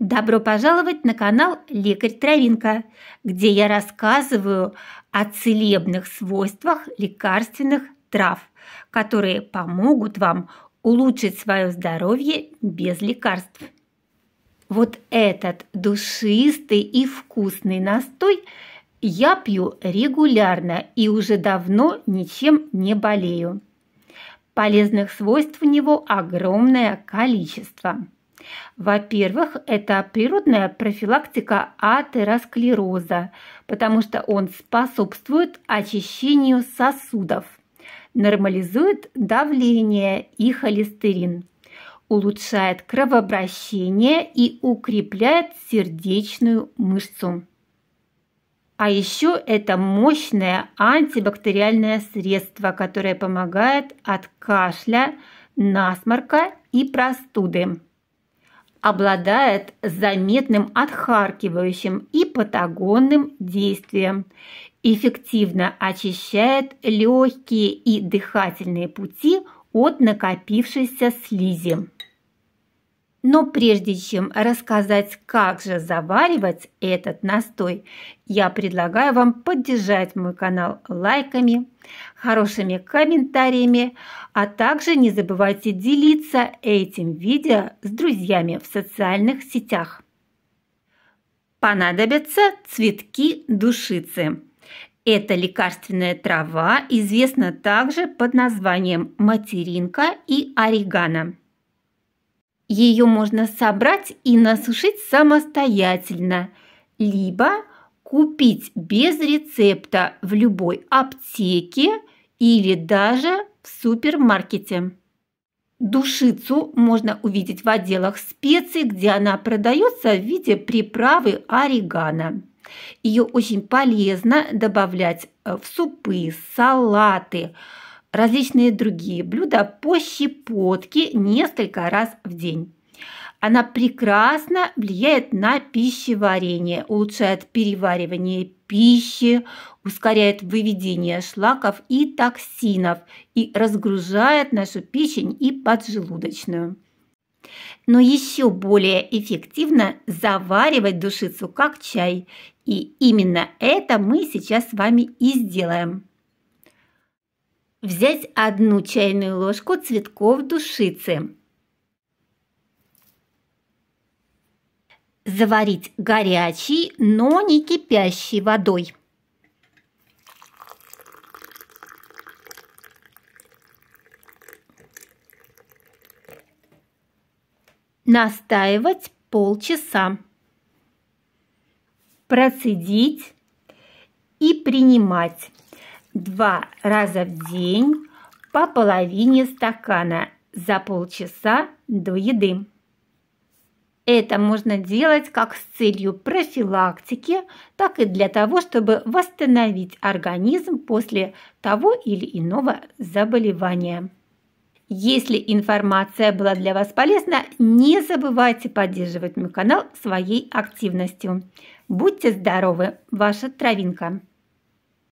Добро пожаловать на канал «Лекарь Травинка», где я рассказываю о целебных свойствах лекарственных трав, которые помогут вам улучшить свое здоровье без лекарств. Вот этот душистый и вкусный настой я пью регулярно и уже давно ничем не болею. Полезных свойств у него огромное количество – во-первых, это природная профилактика атеросклероза, потому что он способствует очищению сосудов, нормализует давление и холестерин, улучшает кровообращение и укрепляет сердечную мышцу. А еще это мощное антибактериальное средство, которое помогает от кашля, насморка и простуды обладает заметным отхаркивающим и патагонным действием, эффективно очищает легкие и дыхательные пути от накопившейся слизи. Но прежде чем рассказать, как же заваривать этот настой, я предлагаю вам поддержать мой канал лайками, хорошими комментариями, а также не забывайте делиться этим видео с друзьями в социальных сетях. Понадобятся цветки душицы. Это лекарственная трава известна также под названием материнка и орегано. Ее можно собрать и насушить самостоятельно, либо купить без рецепта в любой аптеке или даже в супермаркете. Душицу можно увидеть в отделах специй, где она продается в виде приправы орегано. Ее очень полезно добавлять э, в супы, салаты, салаты различные другие блюда по щепотке несколько раз в день. Она прекрасно влияет на пищеварение, улучшает переваривание пищи, ускоряет выведение шлаков и токсинов и разгружает нашу печень и поджелудочную. Но еще более эффективно заваривать душицу как чай. И именно это мы сейчас с вами и сделаем взять одну чайную ложку цветков душицы. Заварить горячей, но не кипящей водой. Настаивать полчаса. Процедить и принимать два раза в день по половине стакана за полчаса до еды. Это можно делать как с целью профилактики, так и для того, чтобы восстановить организм после того или иного заболевания. Если информация была для вас полезна, не забывайте поддерживать мой канал своей активностью. Будьте здоровы, ваша травинка!